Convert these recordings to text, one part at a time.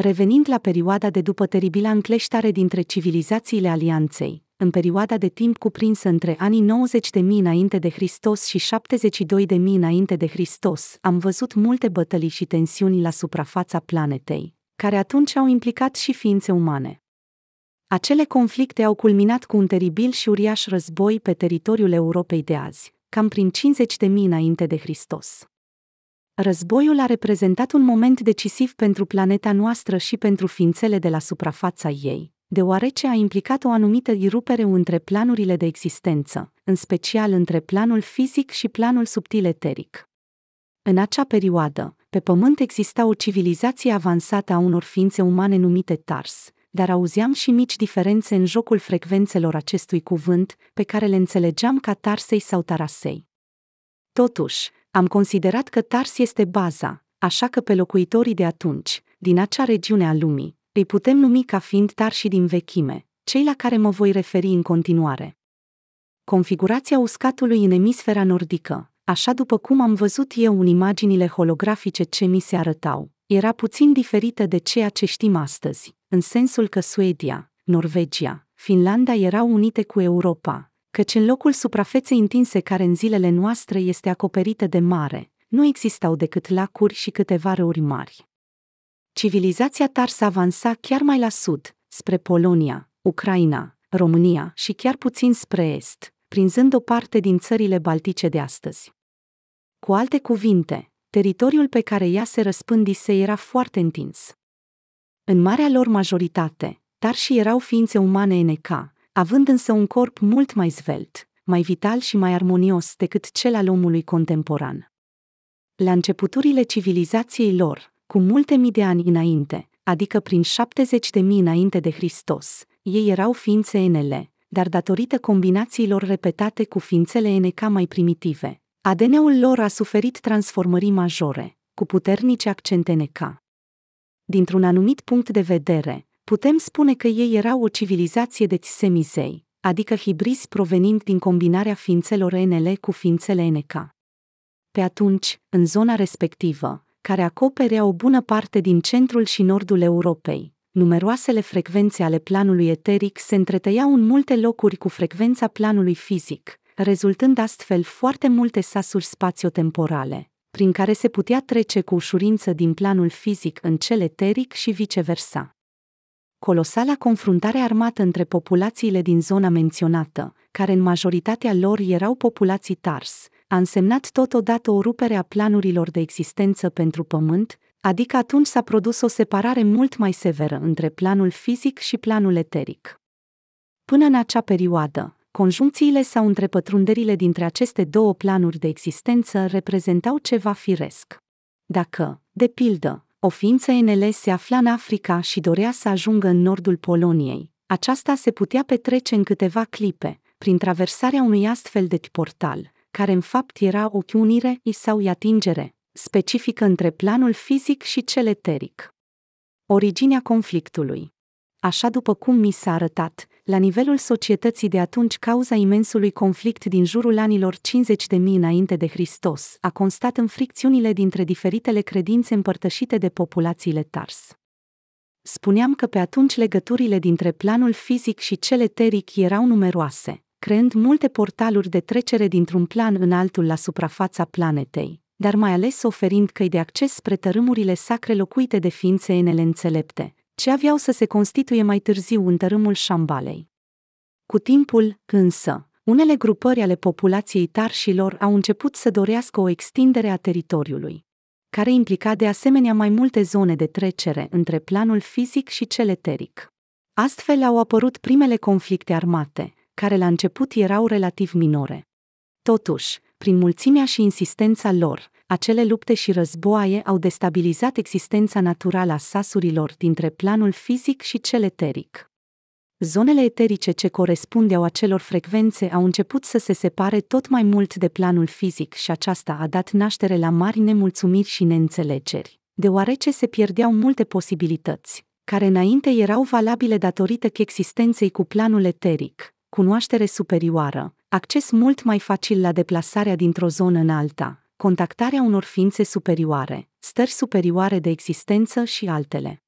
Revenind la perioada de după teribila încleștare dintre civilizațiile alianței, în perioada de timp cuprinsă între anii 90 de mii înainte de Hristos și 72 de mii înainte de Hristos, am văzut multe bătălii și tensiuni la suprafața planetei, care atunci au implicat și ființe umane. Acele conflicte au culminat cu un teribil și uriaș război pe teritoriul Europei de azi, cam prin 50 de mii înainte de Hristos. Războiul a reprezentat un moment decisiv pentru planeta noastră și pentru ființele de la suprafața ei, deoarece a implicat o anumită irupere între planurile de existență, în special între planul fizic și planul subtil eteric. În acea perioadă, pe Pământ exista o civilizație avansată a unor ființe umane numite Tars, dar auzeam și mici diferențe în jocul frecvențelor acestui cuvânt, pe care le înțelegeam ca Tarsei sau Tarasei. Totuși, am considerat că Tars este baza, așa că pe locuitorii de atunci, din acea regiune a lumii, îi putem numi ca fiind tarși din vechime, cei la care mă voi referi în continuare. Configurația uscatului în emisfera nordică, așa după cum am văzut eu în imaginile holografice ce mi se arătau, era puțin diferită de ceea ce știm astăzi, în sensul că Suedia, Norvegia, Finlanda erau unite cu Europa, căci în locul suprafeței întinse care în zilele noastre este acoperită de mare, nu existau decât lacuri și câteva râuri mari. Civilizația tars avansa chiar mai la sud, spre Polonia, Ucraina, România și chiar puțin spre est, prinzând o parte din țările baltice de astăzi. Cu alte cuvinte, teritoriul pe care ea se răspândise era foarte întins. În marea lor majoritate, dar și erau ființe umane NK, având însă un corp mult mai zvelt, mai vital și mai armonios decât cel al omului contemporan. La începuturile civilizației lor, cu multe mii de ani înainte, adică prin 70 de mii înainte de Hristos, ei erau ființe enele, dar datorită combinațiilor repetate cu ființele eneca mai primitive, ADN-ul lor a suferit transformări majore, cu puternice accente NK. Dintr-un anumit punct de vedere, Putem spune că ei erau o civilizație de semizei, adică hibrizi provenind din combinarea ființelor NL cu ființele NK. Pe atunci, în zona respectivă, care acoperea o bună parte din centrul și nordul Europei, numeroasele frecvențe ale planului eteric se întretăiau în multe locuri cu frecvența planului fizic, rezultând astfel foarte multe sasuri spațiotemporale, prin care se putea trece cu ușurință din planul fizic în cel eteric și viceversa. Colosala confruntare armată între populațiile din zona menționată, care în majoritatea lor erau populații tars, a însemnat totodată o rupere a planurilor de existență pentru pământ, adică atunci s-a produs o separare mult mai severă între planul fizic și planul eteric. Până în acea perioadă, conjuncțiile sau întrepătrunderile dintre aceste două planuri de existență reprezentau ceva firesc. Dacă, de pildă, o ființă NL se afla în Africa și dorea să ajungă în nordul Poloniei. Aceasta se putea petrece în câteva clipe, prin traversarea unui astfel de portal, care în fapt era o chiunire sau atingere, specifică între planul fizic și cel eteric. Originea conflictului Așa după cum mi s-a arătat, la nivelul societății de atunci cauza imensului conflict din jurul anilor 50 de mii înainte de Hristos a constat în fricțiunile dintre diferitele credințe împărtășite de populațiile tars. Spuneam că pe atunci legăturile dintre planul fizic și cel eteric erau numeroase, creând multe portaluri de trecere dintr-un plan în altul la suprafața planetei, dar mai ales oferind căi de acces spre tărâmurile sacre locuite de ființe enele înțelepte, ce aveau să se constituie mai târziu în tărâmul șambalei. Cu timpul, însă, unele grupări ale populației tarșilor au început să dorească o extindere a teritoriului, care implica de asemenea mai multe zone de trecere între planul fizic și cel eteric. Astfel au apărut primele conflicte armate, care la început erau relativ minore. Totuși, prin mulțimea și insistența lor, acele lupte și războaie au destabilizat existența naturală a sasurilor dintre planul fizic și cel eteric. Zonele eterice ce corespundeau acelor frecvențe au început să se separe tot mai mult de planul fizic și aceasta a dat naștere la mari nemulțumiri și neînțelegeri, deoarece se pierdeau multe posibilități, care înainte erau valabile datorită existenței cu planul eteric, cunoaștere superioară, acces mult mai facil la deplasarea dintr-o zonă în alta, contactarea unor ființe superioare, stări superioare de existență și altele.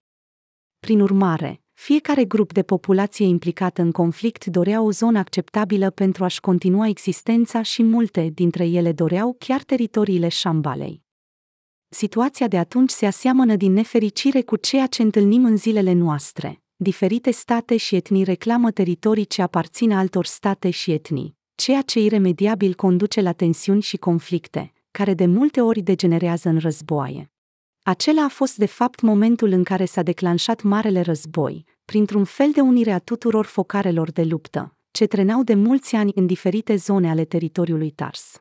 Prin urmare, fiecare grup de populație implicată în conflict dorea o zonă acceptabilă pentru a-și continua existența și multe dintre ele doreau chiar teritoriile șambalei. Situația de atunci se aseamănă din nefericire cu ceea ce întâlnim în zilele noastre. Diferite state și etnii reclamă teritorii ce aparțin altor state și etnii, ceea ce iremediabil conduce la tensiuni și conflicte, care de multe ori degenerează în războaie. Acela a fost de fapt momentul în care s-a declanșat Marele Război, printr-un fel de unire a tuturor focarelor de luptă, ce trenau de mulți ani în diferite zone ale teritoriului Tars.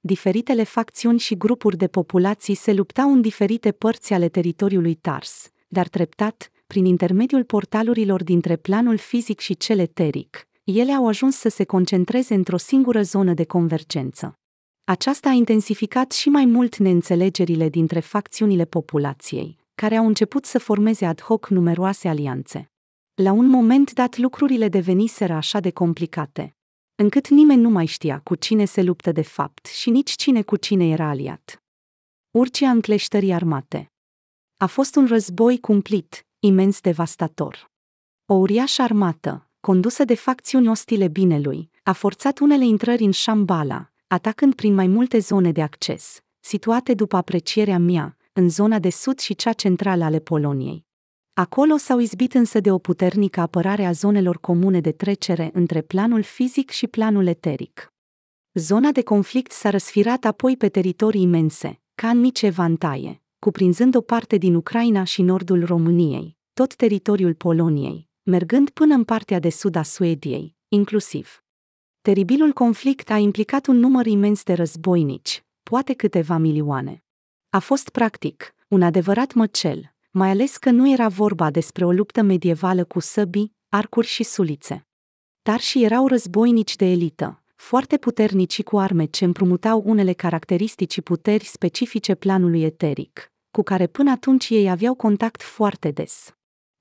Diferitele facțiuni și grupuri de populații se luptau în diferite părți ale teritoriului Tars, dar treptat, prin intermediul portalurilor dintre planul fizic și cel eteric, ele au ajuns să se concentreze într-o singură zonă de convergență. Aceasta a intensificat și mai mult neînțelegerile dintre facțiunile populației, care au început să formeze ad hoc numeroase alianțe. La un moment dat lucrurile deveniseră așa de complicate, încât nimeni nu mai știa cu cine se luptă de fapt și nici cine cu cine era aliat. Urcia încleștării armate. A fost un război cumplit, imens devastator. O uriașă armată, condusă de facțiuni ostile binelui, a forțat unele intrări în Shambhala, atacând prin mai multe zone de acces, situate după aprecierea mea, în zona de sud și cea centrală ale Poloniei. Acolo s-au izbit însă de o puternică apărare a zonelor comune de trecere între planul fizic și planul eteric. Zona de conflict s-a răsfirat apoi pe teritorii imense, ca în mici evantaie, cuprinzând o parte din Ucraina și nordul României, tot teritoriul Poloniei, mergând până în partea de sud a Suediei, inclusiv Teribilul conflict a implicat un număr imens de războinici, poate câteva milioane. A fost practic un adevărat măcel, mai ales că nu era vorba despre o luptă medievală cu săbi, arcuri și sulițe. Dar și erau războinici de elită, foarte puternici cu arme ce împrumutau unele caracteristici puteri specifice planului eteric, cu care până atunci ei aveau contact foarte des.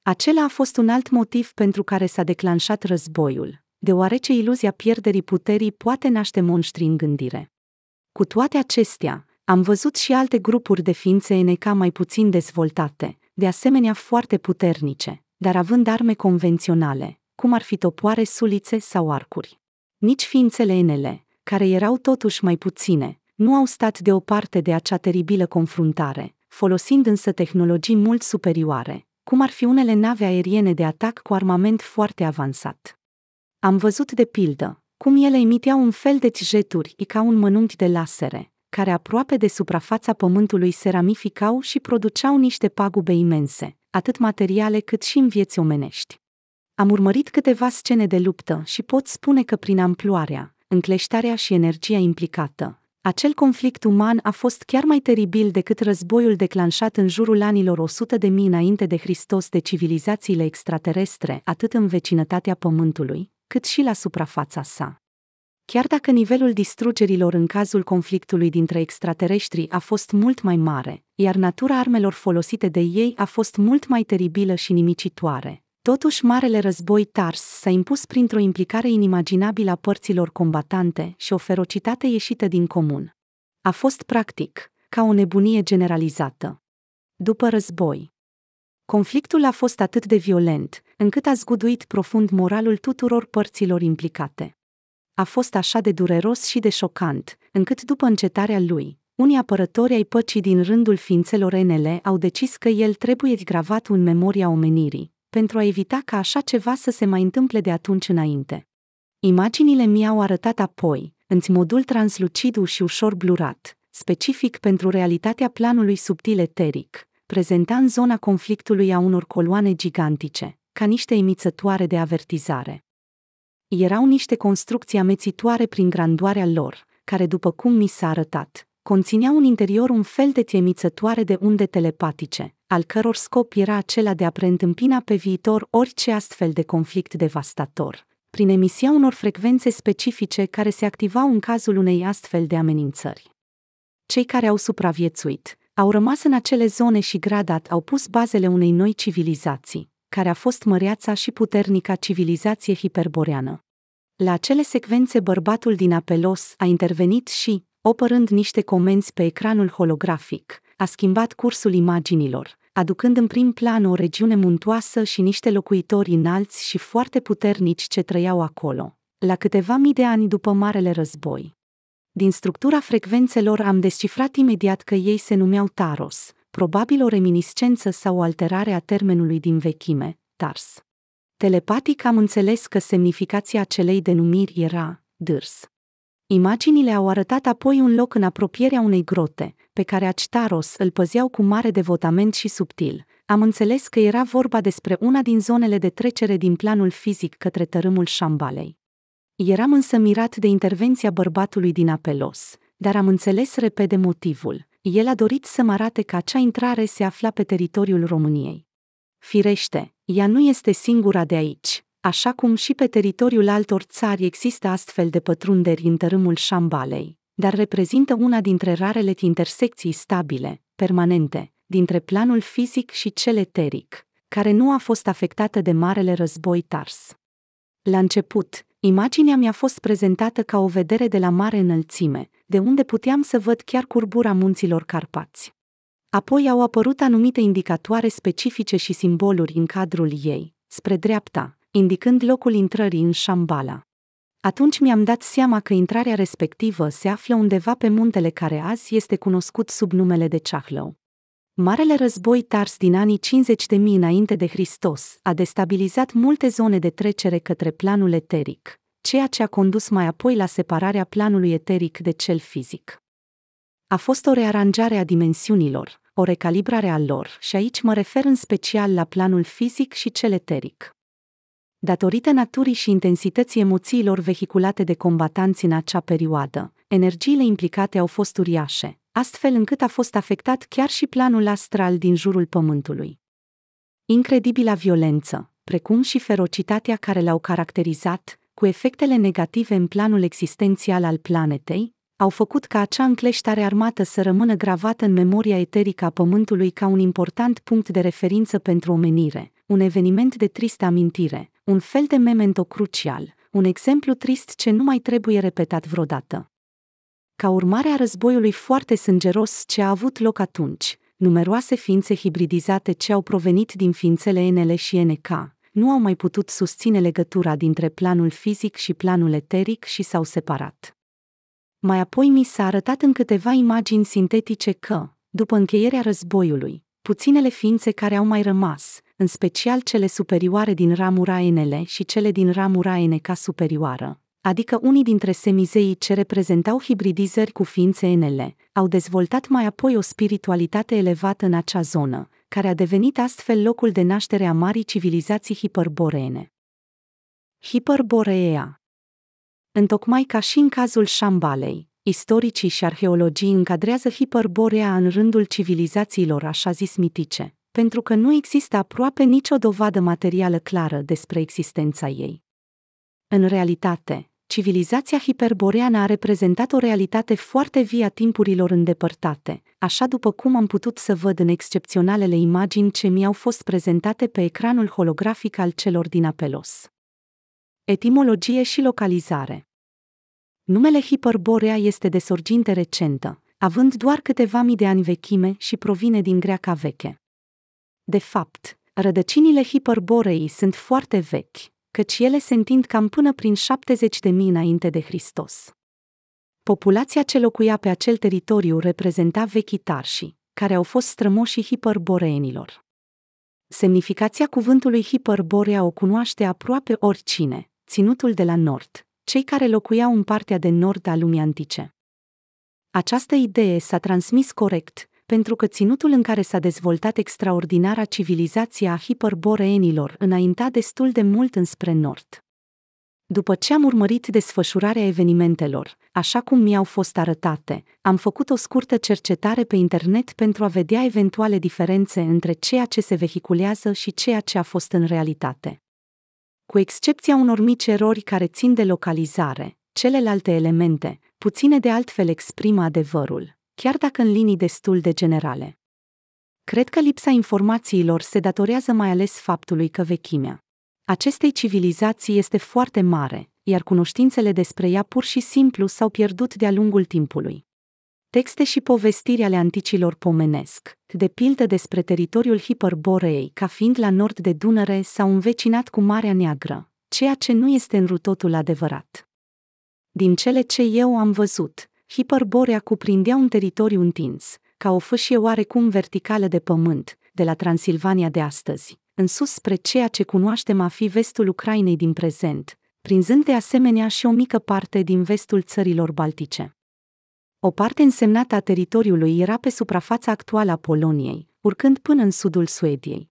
Acela a fost un alt motiv pentru care s-a declanșat războiul, deoarece iluzia pierderii puterii poate naște monștri în gândire. Cu toate acestea, am văzut și alte grupuri de ființe NK mai puțin dezvoltate, de asemenea foarte puternice, dar având arme convenționale, cum ar fi topoare, sulițe sau arcuri. Nici ființele enele, care erau totuși mai puține, nu au stat deoparte de acea teribilă confruntare, folosind însă tehnologii mult superioare, cum ar fi unele nave aeriene de atac cu armament foarte avansat. Am văzut de pildă cum ele emiteau un fel de tijeturi ca un mănunt de lasere, care aproape de suprafața pământului se ramificau și produceau niște pagube imense, atât materiale cât și în vieți omenești. Am urmărit câteva scene de luptă și pot spune că prin amploarea, încleștarea și energia implicată, acel conflict uman a fost chiar mai teribil decât războiul declanșat în jurul anilor 100 de mii înainte de Hristos de civilizațiile extraterestre, atât în vecinătatea Pământului, cât și la suprafața sa. Chiar dacă nivelul distrugerilor în cazul conflictului dintre extraterestri a fost mult mai mare, iar natura armelor folosite de ei a fost mult mai teribilă și nimicitoare, Totuși, Marele Război Tars s-a impus printr-o implicare inimaginabilă a părților combatante și o ferocitate ieșită din comun. A fost practic, ca o nebunie generalizată. După război, Conflictul a fost atât de violent, încât a zguduit profund moralul tuturor părților implicate. A fost așa de dureros și de șocant, încât după încetarea lui, unii apărători ai păcii din rândul ființelor NL au decis că el trebuie gravat în memoria omenirii, pentru a evita ca așa ceva să se mai întâmple de atunci înainte. Imaginile mi-au arătat apoi, în modul translucidu și ușor blurat, specific pentru realitatea planului subtil eteric, prezenta în zona conflictului a unor coloane gigantice, ca niște imițătoare de avertizare. Erau niște construcții amețitoare prin grandoarea lor, care, după cum mi s-a arătat, conțineau în interior un fel de temițătoare de unde telepatice, al căror scop era acela de a preîntâmpina pe viitor orice astfel de conflict devastator, prin emisia unor frecvențe specifice care se activau în cazul unei astfel de amenințări. Cei care au supraviețuit, au rămas în acele zone și gradat au pus bazele unei noi civilizații, care a fost măreața și puternica civilizație hiperboreană. La acele secvențe bărbatul din Apelos a intervenit și, opărând niște comenzi pe ecranul holografic, a schimbat cursul imaginilor, aducând în prim plan o regiune muntoasă și niște locuitori înalți și foarte puternici ce trăiau acolo, la câteva mii de ani după Marele Război. Din structura frecvențelor am descifrat imediat că ei se numeau taros, probabil o reminiscență sau o alterare a termenului din vechime, tars. Telepatic am înțeles că semnificația acelei denumiri era dârs. Imaginile au arătat apoi un loc în apropierea unei grote, pe care Taros îl păzeau cu mare devotament și subtil. Am înțeles că era vorba despre una din zonele de trecere din planul fizic către tărâmul șambalei. Eram însă mirat de intervenția bărbatului din Apelos, dar am înțeles repede motivul. El a dorit să mă arate că acea intrare se afla pe teritoriul României. Firește, ea nu este singura de aici, așa cum și pe teritoriul altor țari există astfel de pătrunderi în tărâmul șambalei, dar reprezintă una dintre rarele intersecții stabile, permanente, dintre planul fizic și cel eteric, care nu a fost afectată de Marele Război Tars. La început, Imaginea mi-a fost prezentată ca o vedere de la mare înălțime, de unde puteam să văd chiar curbura munților Carpați. Apoi au apărut anumite indicatoare specifice și simboluri în cadrul ei, spre dreapta, indicând locul intrării în Shambala. Atunci mi-am dat seama că intrarea respectivă se află undeva pe muntele care azi este cunoscut sub numele de Chahlow. Marele război tars din anii 50 de mii înainte de Hristos a destabilizat multe zone de trecere către planul eteric, ceea ce a condus mai apoi la separarea planului eteric de cel fizic. A fost o rearanjare a dimensiunilor, o recalibrare a lor și aici mă refer în special la planul fizic și cel eteric. Datorită naturii și intensității emoțiilor vehiculate de combatanți în acea perioadă, energiile implicate au fost uriașe, astfel încât a fost afectat chiar și planul astral din jurul Pământului. Incredibila violență, precum și ferocitatea care l-au caracterizat, cu efectele negative în planul existențial al planetei, au făcut ca acea încleștare armată să rămână gravată în memoria eterică a Pământului ca un important punct de referință pentru omenire, un eveniment de tristă amintire, un fel de memento crucial, un exemplu trist ce nu mai trebuie repetat vreodată. Ca urmare a războiului foarte sângeros ce a avut loc atunci, numeroase ființe hibridizate ce au provenit din ființele NL și NK nu au mai putut susține legătura dintre planul fizic și planul eteric și s-au separat. Mai apoi mi s-a arătat în câteva imagini sintetice că, după încheierea războiului, puținele ființe care au mai rămas, în special cele superioare din ramura NL și cele din ramura NK superioară, adică unii dintre semizeii ce reprezentau hibridizări cu ființe enele, au dezvoltat mai apoi o spiritualitate elevată în acea zonă, care a devenit astfel locul de naștere a marii civilizații hiperboreene. Hiperborea Întocmai ca și în cazul Șambalei, istoricii și arheologii încadrează hiperborea în rândul civilizațiilor așa zis mitice, pentru că nu există aproape nicio dovadă materială clară despre existența ei. În realitate, civilizația hiperboreană a reprezentat o realitate foarte vie a timpurilor îndepărtate, așa după cum am putut să văd în excepționalele imagini ce mi-au fost prezentate pe ecranul holografic al celor din Apelos. Etimologie și localizare Numele Hiperborea este de sorginte recentă, având doar câteva mii de ani vechime și provine din greaca veche. De fapt, rădăcinile hiperborei sunt foarte vechi, căci ele se întind cam până prin 70 de mii înainte de Hristos. Populația ce locuia pe acel teritoriu reprezenta vechii tarși, care au fost strămoșii hiperboreenilor. Semnificația cuvântului hiperborea o cunoaște aproape oricine, ținutul de la nord, cei care locuiau în partea de nord a lumii antice. Această idee s-a transmis corect, pentru că ținutul în care s-a dezvoltat extraordinara civilizație a hiperboreenilor înainta destul de mult înspre nord. După ce am urmărit desfășurarea evenimentelor, așa cum mi-au fost arătate, am făcut o scurtă cercetare pe internet pentru a vedea eventuale diferențe între ceea ce se vehiculează și ceea ce a fost în realitate. Cu excepția unor mici erori care țin de localizare, celelalte elemente, puține de altfel exprimă adevărul chiar dacă în linii destul de generale. Cred că lipsa informațiilor se datorează mai ales faptului că vechimea acestei civilizații este foarte mare, iar cunoștințele despre ea pur și simplu s-au pierdut de-a lungul timpului. Texte și povestiri ale anticilor pomenesc, de pildă despre teritoriul Hiperborei, ca fiind la nord de Dunăre sau învecinat cu Marea Neagră, ceea ce nu este în rutotul adevărat. Din cele ce eu am văzut, Hiperborea cuprindea un teritoriu întins, ca o fâșie oarecum verticală de pământ, de la Transilvania de astăzi, în sus spre ceea ce cunoaștem a fi vestul Ucrainei din prezent, prinzând de asemenea și o mică parte din vestul țărilor baltice. O parte însemnată a teritoriului era pe suprafața actuală a Poloniei, urcând până în sudul Suediei.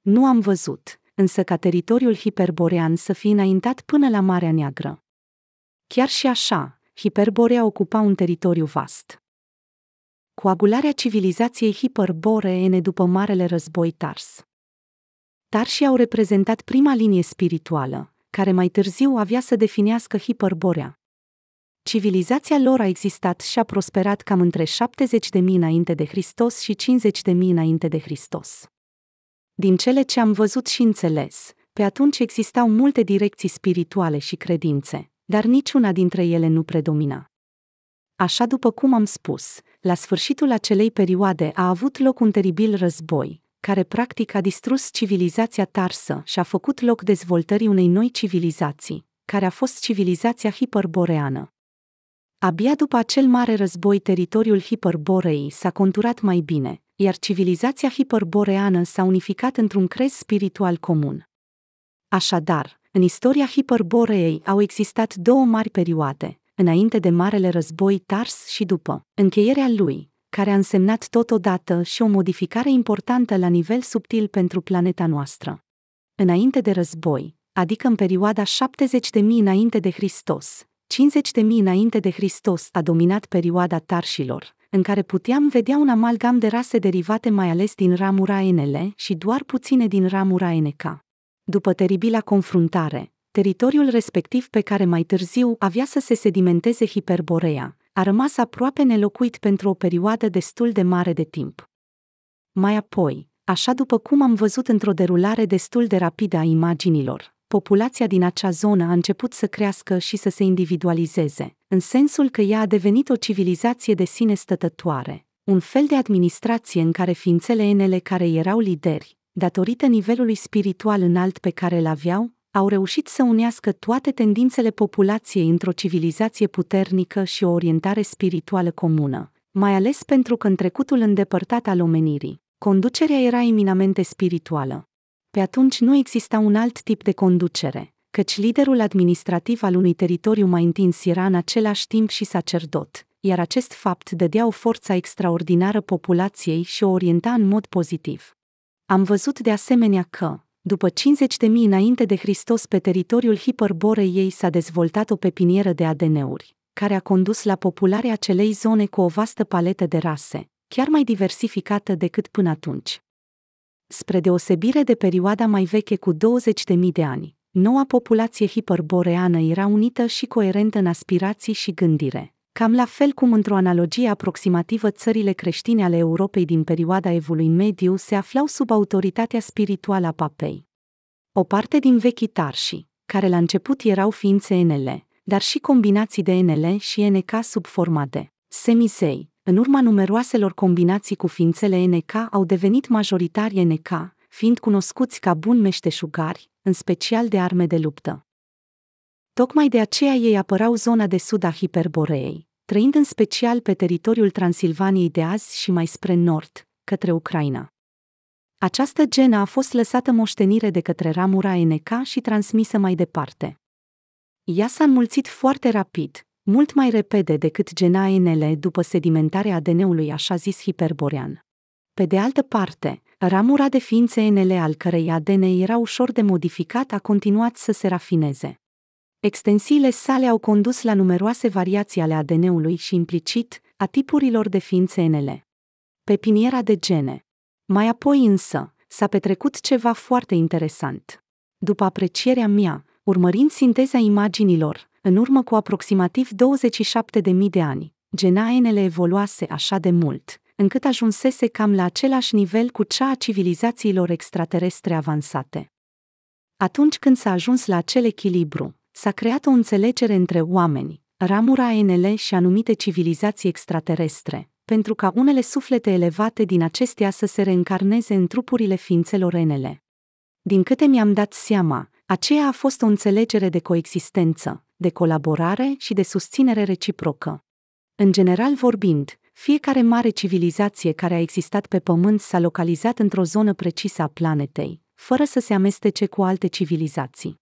Nu am văzut, însă ca teritoriul hiperborean să fie înaintat până la Marea Neagră. Chiar și așa, Hiperborea ocupa un teritoriu vast. Coagularea civilizației hiperboreene după Marele Război Tars. Tarșii au reprezentat prima linie spirituală, care mai târziu avea să definească hiperborea. Civilizația lor a existat și a prosperat cam între 70 de mii înainte de Hristos și 50 de mii înainte de Hristos. Din cele ce am văzut și înțeles, pe atunci existau multe direcții spirituale și credințe, dar niciuna dintre ele nu predomina. Așa după cum am spus, la sfârșitul acelei perioade a avut loc un teribil război, care practic a distrus civilizația tarsă și a făcut loc dezvoltării unei noi civilizații, care a fost civilizația hiperboreană. Abia după acel mare război, teritoriul hiperborei s-a conturat mai bine, iar civilizația hiperboreană s-a unificat într-un crez spiritual comun. Așadar, în istoria hiperboreei au existat două mari perioade, înainte de Marele Război Tars și după. Încheierea lui, care a însemnat totodată și o modificare importantă la nivel subtil pentru planeta noastră. Înainte de război, adică în perioada 70 de mii înainte de Hristos, 50 de mii înainte de Hristos a dominat perioada tarșilor, în care puteam vedea un amalgam de rase derivate mai ales din ramura NL și doar puține din ramura NK. După teribila confruntare, teritoriul respectiv pe care mai târziu avea să se sedimenteze Hiperborea, a rămas aproape nelocuit pentru o perioadă destul de mare de timp. Mai apoi, așa după cum am văzut într-o derulare destul de rapidă a imaginilor, populația din acea zonă a început să crească și să se individualizeze, în sensul că ea a devenit o civilizație de sine stătătoare, un fel de administrație în care ființele enele care erau lideri, datorită nivelului spiritual înalt pe care îl aveau, au reușit să unească toate tendințele populației într-o civilizație puternică și o orientare spirituală comună, mai ales pentru că în trecutul îndepărtat al omenirii, conducerea era eminamente spirituală. Pe atunci nu exista un alt tip de conducere, căci liderul administrativ al unui teritoriu mai întins era în același timp și sacerdot, iar acest fapt dădea o forță extraordinară populației și o orienta în mod pozitiv. Am văzut de asemenea că, după 50 de mii înainte de Hristos pe teritoriul ei s-a dezvoltat o pepinieră de ADN-uri, care a condus la popularea acelei zone cu o vastă paletă de rase, chiar mai diversificată decât până atunci. Spre deosebire de perioada mai veche cu 20 de mii de ani, noua populație hiperboreană era unită și coerentă în aspirații și gândire, Cam la fel cum într-o analogie aproximativă țările creștine ale Europei din perioada Evului Mediu se aflau sub autoritatea spirituală a papei. O parte din vechii tarși, care la început erau ființe enele, dar și combinații de enele și NK sub forma de semisei, în urma numeroaselor combinații cu ființele NK au devenit majoritari NK, fiind cunoscuți ca buni meșteșugari, în special de arme de luptă. Tocmai de aceea ei apărau zona de sud a Hiperboreei, trăind în special pe teritoriul Transilvaniei de azi și mai spre nord, către Ucraina. Această genă a fost lăsată moștenire de către ramura NK și transmisă mai departe. Ea s-a înmulțit foarte rapid, mult mai repede decât gena NL după sedimentarea ADN-ului așa zis hiperborean. Pe de altă parte, ramura de ființe NL al cărei ADN era ușor de modificat a continuat să se rafineze. Extensiile sale au condus la numeroase variații ale ADN-ului și implicit a tipurilor de ființe NL. Pe piniera de gene. Mai apoi însă, s-a petrecut ceva foarte interesant. După aprecierea mea, urmărind sinteza imaginilor, în urmă cu aproximativ 27.000 de ani, gena NL evoluase așa de mult, încât ajunsese cam la același nivel cu cea a civilizațiilor extraterestre avansate. Atunci când s-a ajuns la acel echilibru, s-a creat o înțelegere între oameni, ramura ANL și anumite civilizații extraterestre, pentru ca unele suflete elevate din acestea să se reîncarneze în trupurile ființelor NL. Din câte mi-am dat seama, aceea a fost o înțelegere de coexistență, de colaborare și de susținere reciprocă. În general vorbind, fiecare mare civilizație care a existat pe Pământ s-a localizat într-o zonă precisă a planetei, fără să se amestece cu alte civilizații.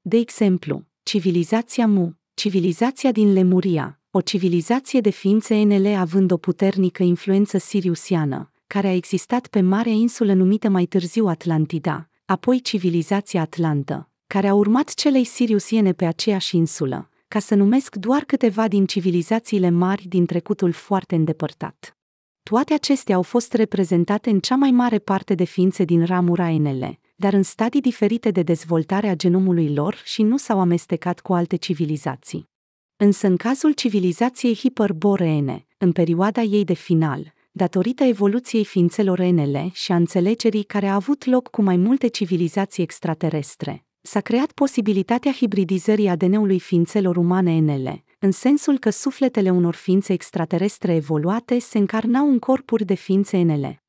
De exemplu, civilizația Mu, civilizația din Lemuria, o civilizație de ființe NL având o puternică influență siriusiană, care a existat pe marea insulă numită mai târziu Atlantida, apoi civilizația Atlantă, care a urmat celei siriusiene pe aceeași insulă, ca să numesc doar câteva din civilizațiile mari din trecutul foarte îndepărtat. Toate acestea au fost reprezentate în cea mai mare parte de ființe din ramura NL, dar în stadii diferite de dezvoltare a genomului lor și nu s-au amestecat cu alte civilizații. Însă în cazul civilizației hiperboreene, în perioada ei de final, datorită evoluției ființelor NL și a înțelegerii care a avut loc cu mai multe civilizații extraterestre, s-a creat posibilitatea hibridizării ADN-ului ființelor umane NL, în sensul că sufletele unor ființe extraterestre evoluate se încarnau în corpuri de ființe NL.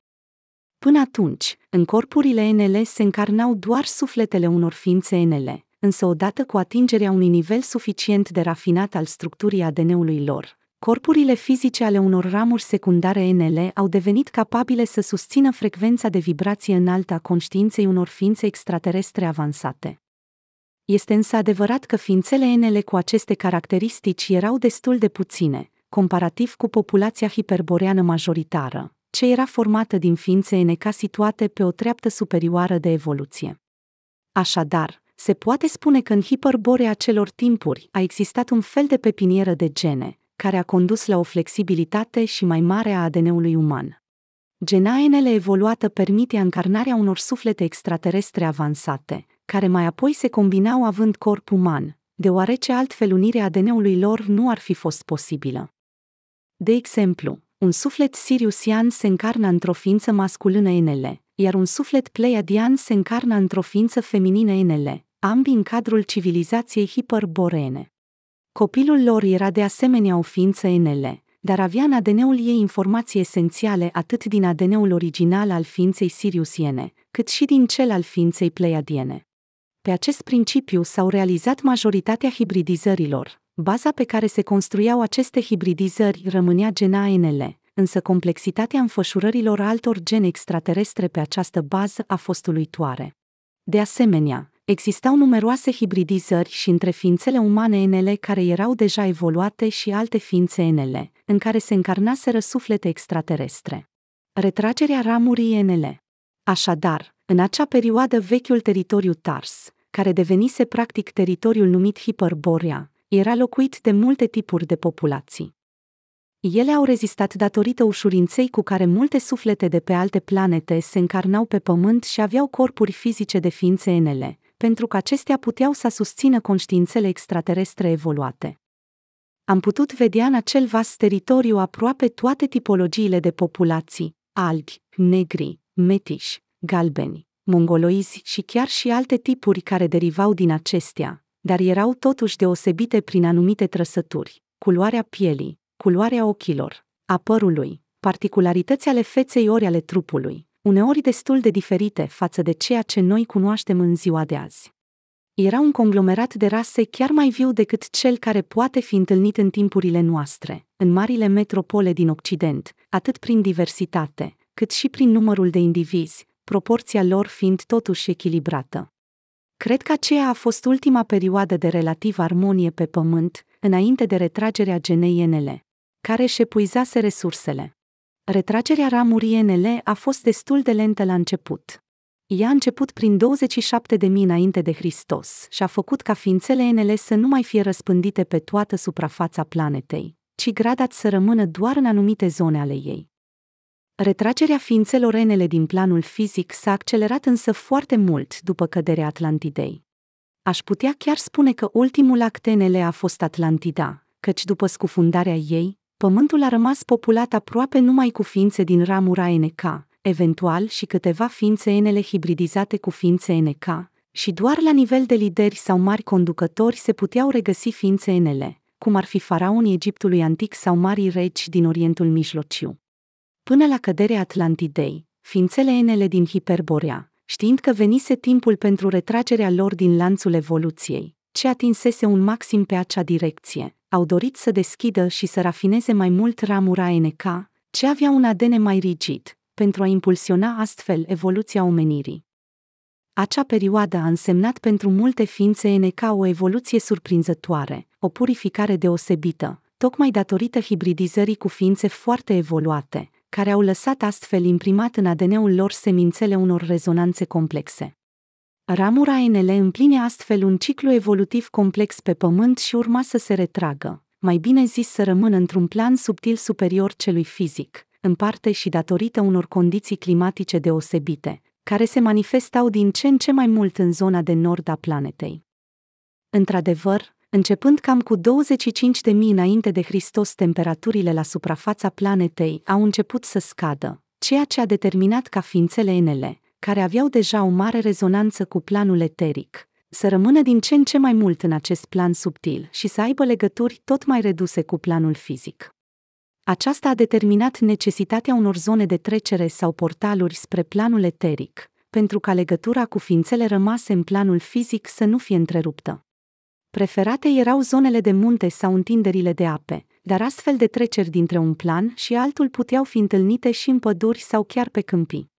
Până atunci, în corpurile NL se încarnau doar sufletele unor ființe NL, însă odată cu atingerea unui nivel suficient de rafinat al structurii ADN-ului lor, corpurile fizice ale unor ramuri secundare NL au devenit capabile să susțină frecvența de vibrație înaltă a conștiinței unor ființe extraterestre avansate. Este însă adevărat că ființele NL cu aceste caracteristici erau destul de puține, comparativ cu populația hiperboreană majoritară, ce era formată din ființe eneca situate pe o treaptă superioară de evoluție. Așadar, se poate spune că în hiperborea celor timpuri a existat un fel de pepinieră de gene, care a condus la o flexibilitate și mai mare a ADN-ului uman. Genaenele evoluată permite încarnarea unor suflete extraterestre avansate, care mai apoi se combinau având corp uman, deoarece altfel unirea ADN-ului lor nu ar fi fost posibilă. De exemplu, un suflet siriusian se încarnă într-o ființă masculină ele, iar un suflet pleiadian se încarnă într-o ființă feminină ele. ambii în cadrul civilizației hiperboreene. Copilul lor era de asemenea o ființă ele, dar avea în ADN-ul ei informații esențiale atât din ADN-ul original al ființei siriusiene, cât și din cel al ființei pleiadiene. Pe acest principiu s-au realizat majoritatea hibridizărilor, Baza pe care se construiau aceste hibridizări rămânea gena ANL, însă complexitatea înfășurărilor altor gene extraterestre pe această bază a fost uluitoare. De asemenea, existau numeroase hibridizări și între ființele umane NL care erau deja evoluate și alte ființe NL, în care se încarnaseră suflete extraterestre. Retragerea ramurii NL Așadar, în acea perioadă vechiul teritoriu Tars, care devenise practic teritoriul numit Hiperborea, era locuit de multe tipuri de populații. Ele au rezistat datorită ușurinței cu care multe suflete de pe alte planete se încarnau pe Pământ și aveau corpuri fizice de ființe enele, pentru că acestea puteau să susțină conștiințele extraterestre evoluate. Am putut vedea în acel vast teritoriu aproape toate tipologiile de populații, albi, negri, metiși, galbeni, mongoloizi și chiar și alte tipuri care derivau din acestea, dar erau totuși deosebite prin anumite trăsături, culoarea pielii, culoarea ochilor, a părului, particularități ale feței ori ale trupului, uneori destul de diferite față de ceea ce noi cunoaștem în ziua de azi. Era un conglomerat de rase chiar mai viu decât cel care poate fi întâlnit în timpurile noastre, în marile metropole din Occident, atât prin diversitate, cât și prin numărul de indivizi, proporția lor fiind totuși echilibrată. Cred că aceea a fost ultima perioadă de relativ armonie pe pământ, înainte de retragerea genei Enele, care își epuizase resursele. Retragerea ramurii Enele a fost destul de lentă la început. Ea a început prin 27 de mii înainte de Hristos și a făcut ca ființele Enele să nu mai fie răspândite pe toată suprafața planetei, ci gradat să rămână doar în anumite zone ale ei. Retragerea ființelor enele din planul fizic s-a accelerat însă foarte mult după căderea Atlantidei. Aș putea chiar spune că ultimul act enele a fost Atlantida, căci după scufundarea ei, pământul a rămas populat aproape numai cu ființe din ramura NK, eventual și câteva ființe enele hibridizate cu ființe NK, și doar la nivel de lideri sau mari conducători se puteau regăsi ființe enele, cum ar fi faraonii Egiptului antic sau marii regi din Orientul Mijlociu. Până la căderea Atlantidei, ființele enele din Hiperborea, știind că venise timpul pentru retragerea lor din lanțul evoluției, ce atinsese un maxim pe acea direcție, au dorit să deschidă și să rafineze mai mult ramura NK, ce avea un ADN mai rigid, pentru a impulsiona astfel evoluția omenirii. Acea perioadă a însemnat pentru multe ființe NK o evoluție surprinzătoare, o purificare deosebită, tocmai datorită hibridizării cu ființe foarte evoluate, care au lăsat astfel imprimat în ADN-ul lor semințele unor rezonanțe complexe. Ramura NL împline astfel un ciclu evolutiv complex pe pământ și urma să se retragă, mai bine zis să rămână într-un plan subtil superior celui fizic, în parte și datorită unor condiții climatice deosebite, care se manifestau din ce în ce mai mult în zona de nord a planetei. Într-adevăr, Începând cam cu 25 de mii înainte de Hristos, temperaturile la suprafața planetei au început să scadă, ceea ce a determinat ca ființele enele, care aveau deja o mare rezonanță cu planul eteric, să rămână din ce în ce mai mult în acest plan subtil și să aibă legături tot mai reduse cu planul fizic. Aceasta a determinat necesitatea unor zone de trecere sau portaluri spre planul eteric, pentru ca legătura cu ființele rămase în planul fizic să nu fie întreruptă. Preferate erau zonele de munte sau întinderile de ape, dar astfel de treceri dintre un plan și altul puteau fi întâlnite și în păduri sau chiar pe câmpii.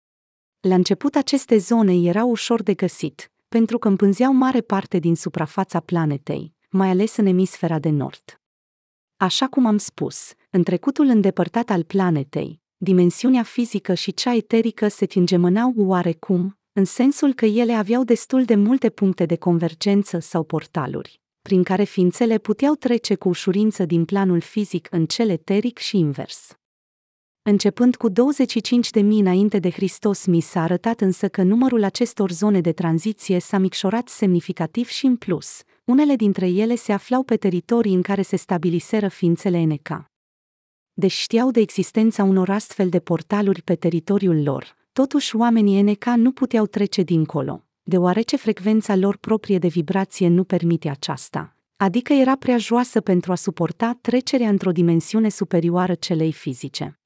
La început aceste zone erau ușor de găsit, pentru că împânzeau mare parte din suprafața planetei, mai ales în emisfera de nord. Așa cum am spus, în trecutul îndepărtat al planetei, dimensiunea fizică și cea eterică se tingemănau oarecum, în sensul că ele aveau destul de multe puncte de convergență sau portaluri, prin care ființele puteau trece cu ușurință din planul fizic în cel eteric și invers. Începând cu 25 de mii înainte de Hristos, mi s-a arătat însă că numărul acestor zone de tranziție s-a micșorat semnificativ și în plus, unele dintre ele se aflau pe teritorii în care se stabiliseră ființele NK. Deși știau de existența unor astfel de portaluri pe teritoriul lor, totuși oamenii NK nu puteau trece dincolo, deoarece frecvența lor proprie de vibrație nu permite aceasta, adică era prea joasă pentru a suporta trecerea într-o dimensiune superioară celei fizice.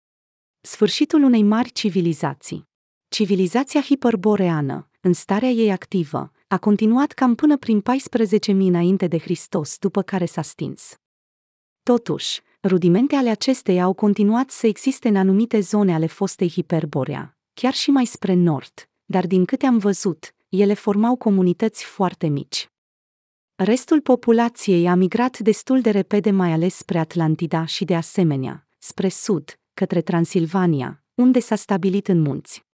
Sfârșitul unei mari civilizații. Civilizația hiperboreană, în starea ei activă, a continuat cam până prin 14.000 înainte de Hristos, după care s-a stins. Totuși, rudimente ale acesteia au continuat să existe în anumite zone ale fostei hiperborea, chiar și mai spre nord, dar din câte am văzut, ele formau comunități foarte mici. Restul populației a migrat destul de repede mai ales spre Atlantida și de asemenea, spre sud, către Transilvania, unde s-a stabilit în munți.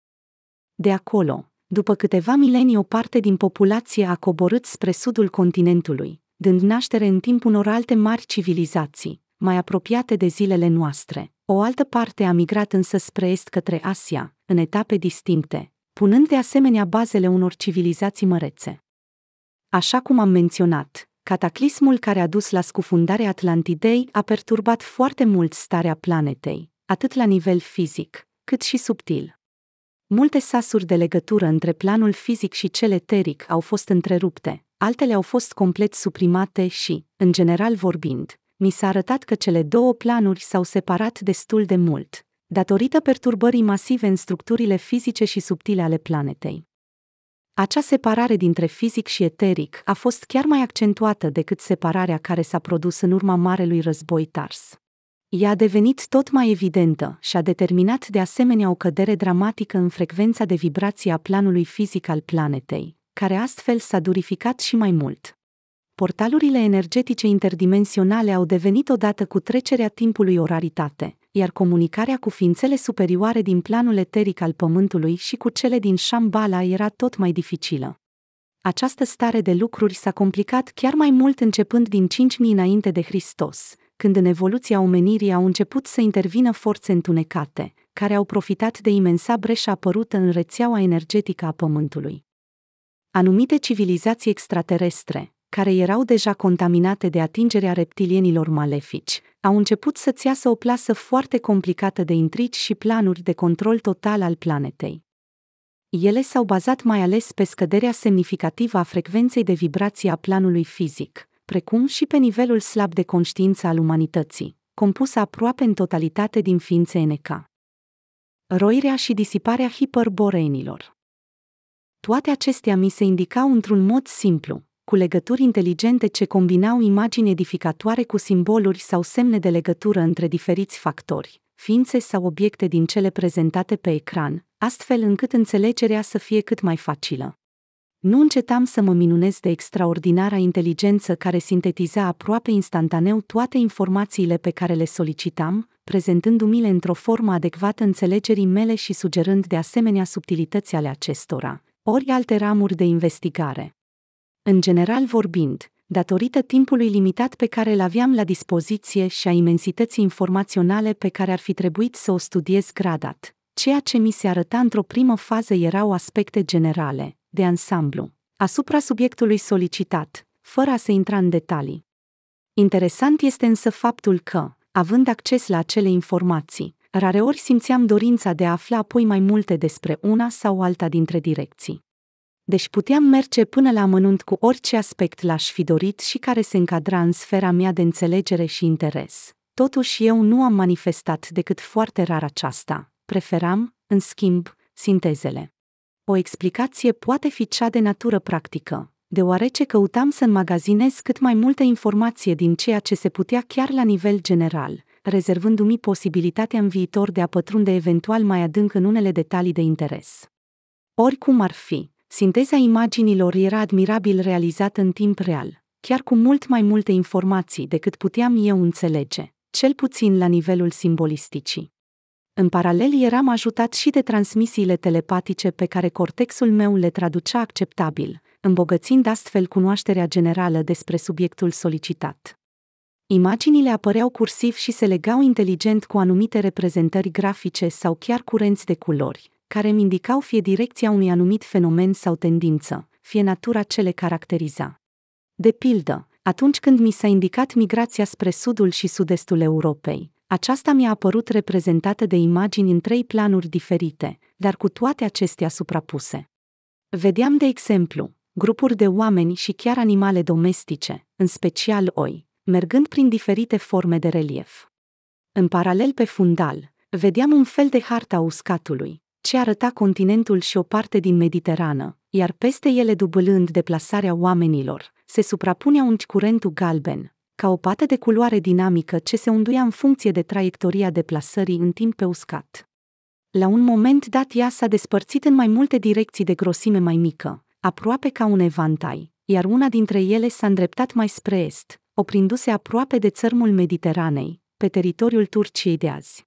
De acolo, după câteva milenii o parte din populație a coborât spre sudul continentului, dând naștere în timp unor alte mari civilizații, mai apropiate de zilele noastre. O altă parte a migrat însă spre est către Asia, în etape distincte, punând de asemenea bazele unor civilizații mărețe. Așa cum am menționat, cataclismul care a dus la scufundarea Atlantidei a perturbat foarte mult starea planetei, atât la nivel fizic, cât și subtil. Multe sasuri de legătură între planul fizic și cel eteric au fost întrerupte, altele au fost complet suprimate și, în general vorbind, mi s-a arătat că cele două planuri s-au separat destul de mult, datorită perturbării masive în structurile fizice și subtile ale planetei. Acea separare dintre fizic și eteric a fost chiar mai accentuată decât separarea care s-a produs în urma Marelui Război Tars. Ea a devenit tot mai evidentă și a determinat de asemenea o cădere dramatică în frecvența de vibrație a planului fizic al planetei, care astfel s-a durificat și mai mult. Portalurile energetice interdimensionale au devenit odată cu trecerea timpului o raritate, iar comunicarea cu ființele superioare din planul eteric al Pământului și cu cele din Shambhala era tot mai dificilă. Această stare de lucruri s-a complicat chiar mai mult începând din 5000 înainte de Hristos, când în evoluția omenirii au început să intervină forțe întunecate, care au profitat de imensa breșă apărută în rețeaua energetică a Pământului. Anumite civilizații extraterestre, care erau deja contaminate de atingerea reptilienilor malefici, au început să-ți iasă o plasă foarte complicată de intrigi și planuri de control total al planetei. Ele s-au bazat mai ales pe scăderea semnificativă a frecvenței de vibrație a planului fizic, precum și pe nivelul slab de conștiință al umanității, compus aproape în totalitate din ființe NK. Roirea și disiparea hiperborenilor. Toate acestea mi se indicau într-un mod simplu, cu legături inteligente ce combinau imagini edificatoare cu simboluri sau semne de legătură între diferiți factori, ființe sau obiecte din cele prezentate pe ecran, astfel încât înțelegerea să fie cât mai facilă. Nu încetam să mă minunez de extraordinara inteligență care sintetiza aproape instantaneu toate informațiile pe care le solicitam, prezentându-mi-le într-o formă adecvată înțelegerii mele și sugerând de asemenea subtilități ale acestora, ori alte ramuri de investigare. În general vorbind, datorită timpului limitat pe care îl aveam la dispoziție și a imensității informaționale pe care ar fi trebuit să o studiez gradat, ceea ce mi se arăta într-o primă fază erau aspecte generale, de ansamblu, asupra subiectului solicitat, fără a se intra în detalii. Interesant este însă faptul că, având acces la acele informații, rareori simțeam dorința de a afla apoi mai multe despre una sau alta dintre direcții deci puteam merge până la mănunt cu orice aspect l-aș fi dorit și care se încadra în sfera mea de înțelegere și interes. Totuși eu nu am manifestat decât foarte rar aceasta. Preferam, în schimb, sintezele. O explicație poate fi cea de natură practică, deoarece căutam să înmagazinez cât mai multă informație din ceea ce se putea chiar la nivel general, rezervându-mi posibilitatea în viitor de a pătrunde eventual mai adânc în unele detalii de interes. Oricum ar fi, Sinteza imaginilor era admirabil realizată în timp real, chiar cu mult mai multe informații decât puteam eu înțelege, cel puțin la nivelul simbolisticii. În paralel eram ajutat și de transmisiile telepatice pe care cortexul meu le traducea acceptabil, îmbogățind astfel cunoașterea generală despre subiectul solicitat. Imaginile apăreau cursiv și se legau inteligent cu anumite reprezentări grafice sau chiar curenți de culori, care îmi indicau fie direcția unui anumit fenomen sau tendință, fie natura ce le caracteriza. De pildă, atunci când mi s-a indicat migrația spre sudul și sud-estul Europei, aceasta mi-a apărut reprezentată de imagini în trei planuri diferite, dar cu toate acestea suprapuse. Vedeam, de exemplu, grupuri de oameni și chiar animale domestice, în special oi, mergând prin diferite forme de relief. În paralel pe fundal, vedeam un fel de harta uscatului, ce arăta continentul și o parte din Mediterană, iar peste ele dublând deplasarea oamenilor, se suprapunea un curentul galben, ca o pată de culoare dinamică ce se unduia în funcție de traiectoria deplasării în timp pe uscat. La un moment dat ea s-a despărțit în mai multe direcții de grosime mai mică, aproape ca un evantai, iar una dintre ele s-a îndreptat mai spre est, oprindu-se aproape de țărmul Mediteranei, pe teritoriul Turciei de azi.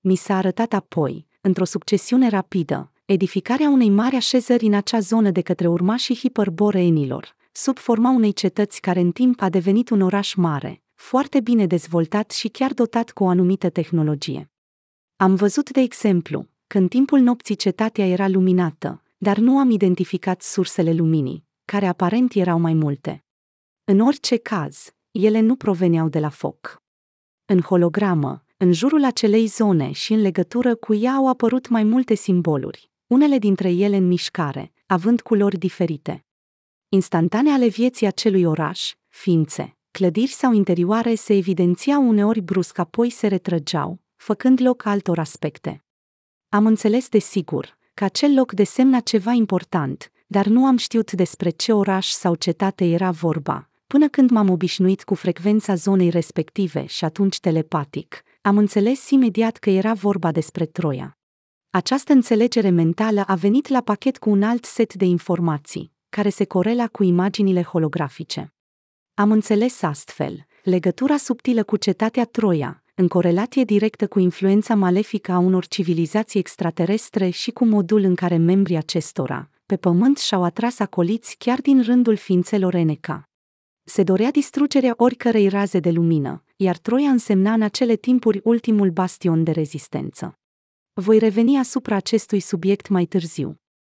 Mi s-a arătat apoi, într-o succesiune rapidă, edificarea unei mari așezări în acea zonă de către urmașii hiperboreenilor, sub forma unei cetăți care în timp a devenit un oraș mare, foarte bine dezvoltat și chiar dotat cu o anumită tehnologie. Am văzut, de exemplu, că în timpul nopții cetatea era luminată, dar nu am identificat sursele luminii, care aparent erau mai multe. În orice caz, ele nu proveneau de la foc. În hologramă, în jurul acelei zone și în legătură cu ea au apărut mai multe simboluri, unele dintre ele în mișcare, având culori diferite. Instantane ale vieții acelui oraș, ființe, clădiri sau interioare se evidențiau uneori brusc, apoi se retrăgeau, făcând loc altor aspecte. Am înțeles de sigur că acel loc desemna ceva important, dar nu am știut despre ce oraș sau cetate era vorba, până când m-am obișnuit cu frecvența zonei respective și atunci telepatic, am înțeles imediat că era vorba despre Troia. Această înțelegere mentală a venit la pachet cu un alt set de informații, care se corela cu imaginile holografice. Am înțeles astfel legătura subtilă cu cetatea Troia, în corelație directă cu influența malefică a unor civilizații extraterestre și cu modul în care membrii acestora, pe pământ și-au atras acoliți chiar din rândul ființelor NK. Se dorea distrugerea oricărei raze de lumină, iar Troia însemna în acele timpuri ultimul bastion de rezistență. Voi reveni asupra acestui subiect mai târziu.